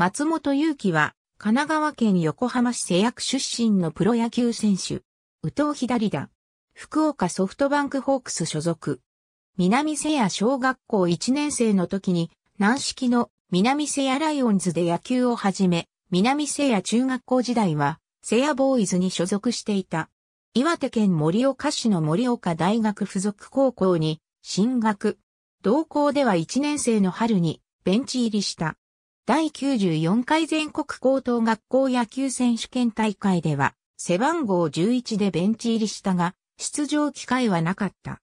松本祐樹は、神奈川県横浜市瀬役出身のプロ野球選手。宇藤左だ。福岡ソフトバンクホークス所属。南瀬谷小学校1年生の時に、軟式の南瀬谷ライオンズで野球を始め、南瀬谷中学校時代は、瀬谷ボーイズに所属していた。岩手県盛岡市の盛岡大学附属高校に進学。同校では1年生の春にベンチ入りした。第94回全国高等学校野球選手権大会では、背番号11でベンチ入りしたが、出場機会はなかった。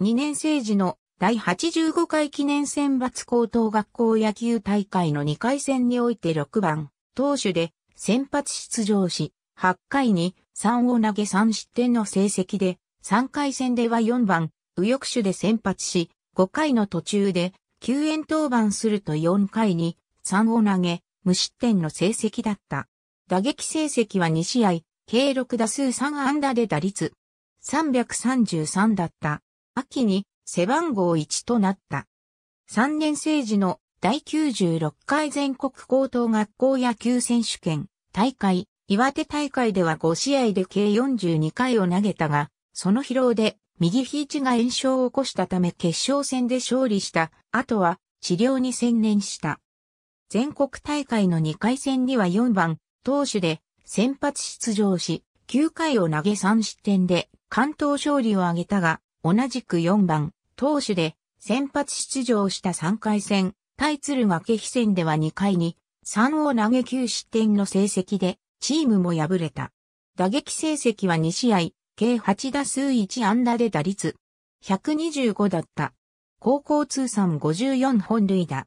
2年生時の第85回記念選抜高等学校野球大会の2回戦において6番、投手で先発出場し、8回に3を投げ3失点の成績で、3回戦では4番、右翼手で先発し、5回の途中で救援登板すると4回に3を投げ、無失点の成績だった。打撃成績は2試合、計6打数3安打で打率333だった。秋に背番号1となった。3年生時の第96回全国高等学校野球選手権大会、岩手大会では5試合で計42回を投げたが、その疲労で右肘が炎症を起こしたため決勝戦で勝利したあとは治療に専念した。全国大会の2回戦には4番、投手で先発出場し、9回を投げ3失点で関東勝利を挙げたが、同じく4番、投手で先発出場した3回戦、対鶴ヶ飛戦では2回に3を投げ9失点の成績で、チームも敗れた。打撃成績は2試合、計8打数1安打で打率125だった。高校通算54本塁打、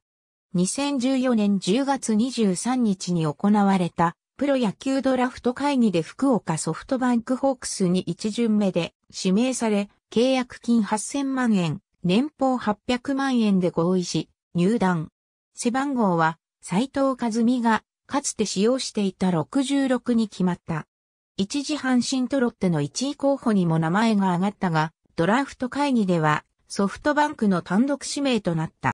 2014年10月23日に行われたプロ野球ドラフト会議で福岡ソフトバンクホークスに一巡目で指名され、契約金8000万円、年俸800万円で合意し、入団。背番号は斎藤和美がかつて使用していた66に決まった。一時阪神トロッテの1位候補にも名前が挙がったが、ドラフト会議ではソフトバンクの単独指名となった。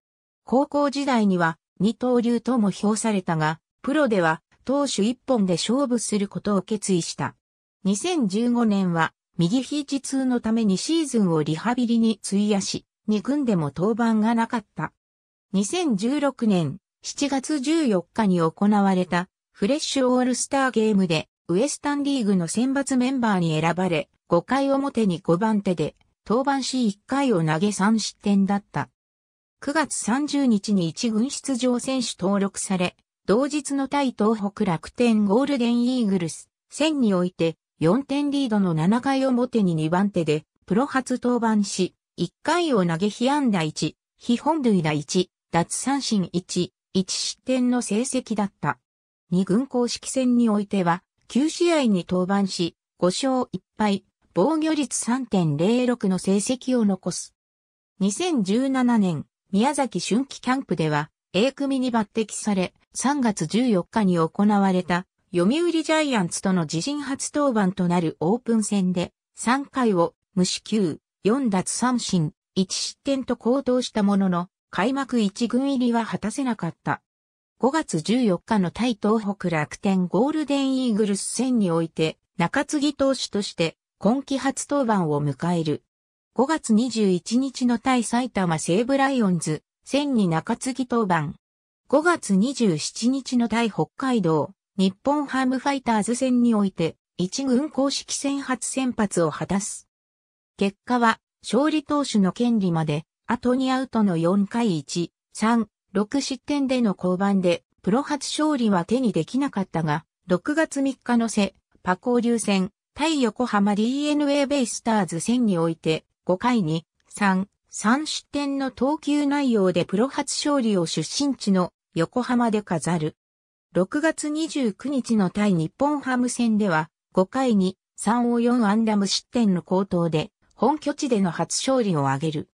高校時代には二刀流とも評されたが、プロでは投手一本で勝負することを決意した。2015年は右肘痛のためにシーズンをリハビリに費やし、2軍でも登板がなかった。2016年7月14日に行われたフレッシュオールスターゲームでウエスタンリーグの選抜メンバーに選ばれ、5回表に5番手で登板し1回を投げ3失点だった。9月30日に一軍出場選手登録され、同日の対東北楽天ゴールデンイーグルス戦において4点リードの7回表に2番手でプロ初登板し、1回を投げ被安打1、被本塁打1、脱三振1、1失点の成績だった。2軍公式戦においては9試合に登板し、5勝1敗、防御率3.06の成績を残す。2017年宮崎春季キャンプでは A 組に抜擢され、3月14日に行われた読売ジャイアンツとの自身初登板となるオープン戦で、3回を無四球、4奪三振、1失点と高騰したものの、開幕1軍入りは果たせなかった。5月14日の対東北楽天ゴールデンイーグルス戦において、中継ぎ投手として今季初登板を迎える。5月21日の対埼玉西武ライオンズ、1000に中継ぎ登板。5月27日の対北海道、日本ハムファイターズ戦において、1軍公式戦初先発を果たす。結果は、勝利投手の権利まで、あと2アウトの4回1、3、6失点での降板で、プロ初勝利は手にできなかったが、6月3日のせパ交流戦、対横浜 DNA ベイスターズ戦において、5回に3、3失点の投球内容でプロ初勝利を出身地の横浜で飾る。6月29日の対日本ハム戦では5回に3を4ンダム失点の高騰で本拠地での初勝利を挙げる。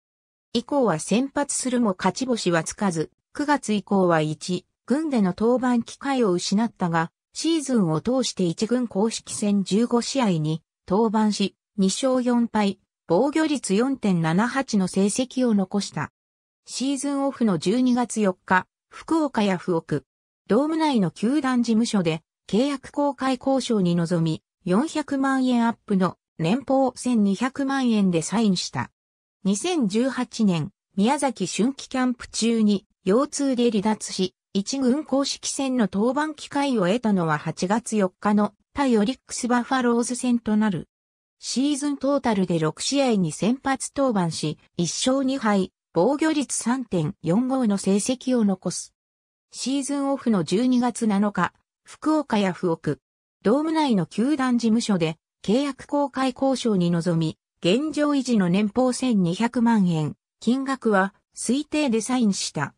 以降は先発するも勝ち星はつかず、9月以降は1、軍での登板機会を失ったが、シーズンを通して1軍公式戦15試合に登板し、2勝4敗、防御率4.78の成績を残した。シーズンオフの12月4日、福岡や福岡、ドーム内の球団事務所で契約公開交渉に臨み、400万円アップの年俸1200万円でサインした。2018年、宮崎春季キャンプ中に腰痛で離脱し、一軍公式戦の登板機会を得たのは8月4日の対オリックスバファローズ戦となる。シーズントータルで6試合に先発登板し、1勝2敗、防御率3.45の成績を残す。シーズンオフの12月7日、福岡や福岡、ドーム内の球団事務所で契約公開交渉に臨み、現状維持の年俸1200万円、金額は推定でサインした。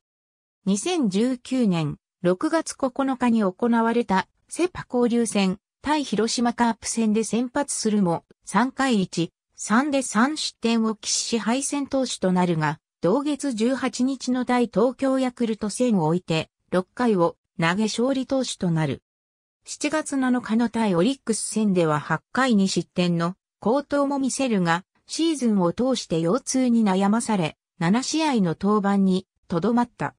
2019年6月9日に行われたセパ交流戦対広島カープ戦で先発するも、3回1、3で3失点を喫し敗戦投手となるが、同月18日の対東京ヤクルト戦を置いて、6回を投げ勝利投手となる。7月7日の対オリックス戦では8回に失点の高投も見せるが、シーズンを通して腰痛に悩まされ、7試合の登板にとどまった。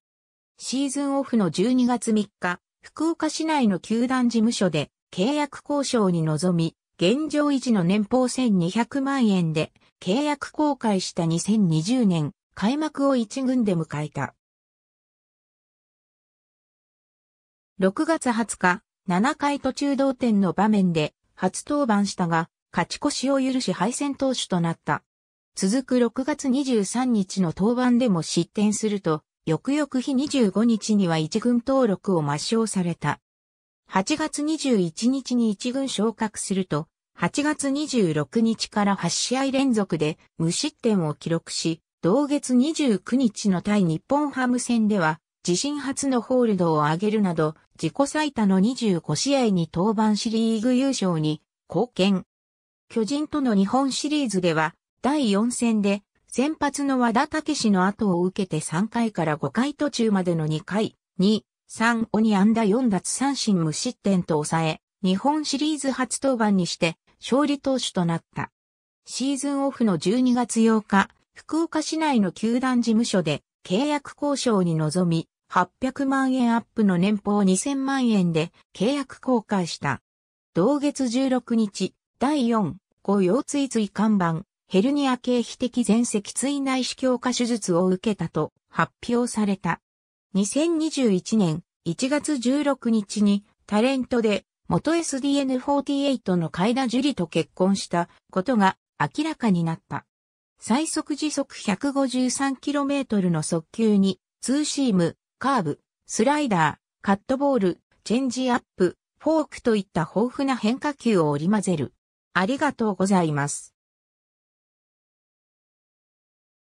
シーズンオフの12月3日、福岡市内の球団事務所で契約交渉に臨み、現状維持の年俸1200万円で契約公開した2020年開幕を一軍で迎えた。6月20日、7回途中同点の場面で初登板したが、勝ち越しを許し敗戦投手となった。続く6月23日の登板でも失点すると、翌々日25日には一軍登録を抹消された。8月21日に1軍昇格すると、8月26日から8試合連続で無失点を記録し、同月29日の対日本ハム戦では、自身初のホールドを挙げるなど、自己最多の25試合に登板シリーグ優勝に貢献。巨人との日本シリーズでは、第4戦で、先発の和田武史の後を受けて3回から5回途中までの2回、に3鬼安打4奪三振無失点と抑え、日本シリーズ初登板にして、勝利投手となった。シーズンオフの12月8日、福岡市内の球団事務所で契約交渉に臨み、800万円アップの年俸2000万円で契約公開した。同月16日、第4、5腰椎椎看板、ヘルニア系非的全摘椎内視鏡化手術を受けたと発表された。2021年1月16日にタレントで元 SDN48 の海田樹里と結婚したことが明らかになった。最速時速 153km の速球にツーシーム、カーブ、スライダー、カットボール、チェンジアップ、フォークといった豊富な変化球を織り交ぜる。ありがとうございます。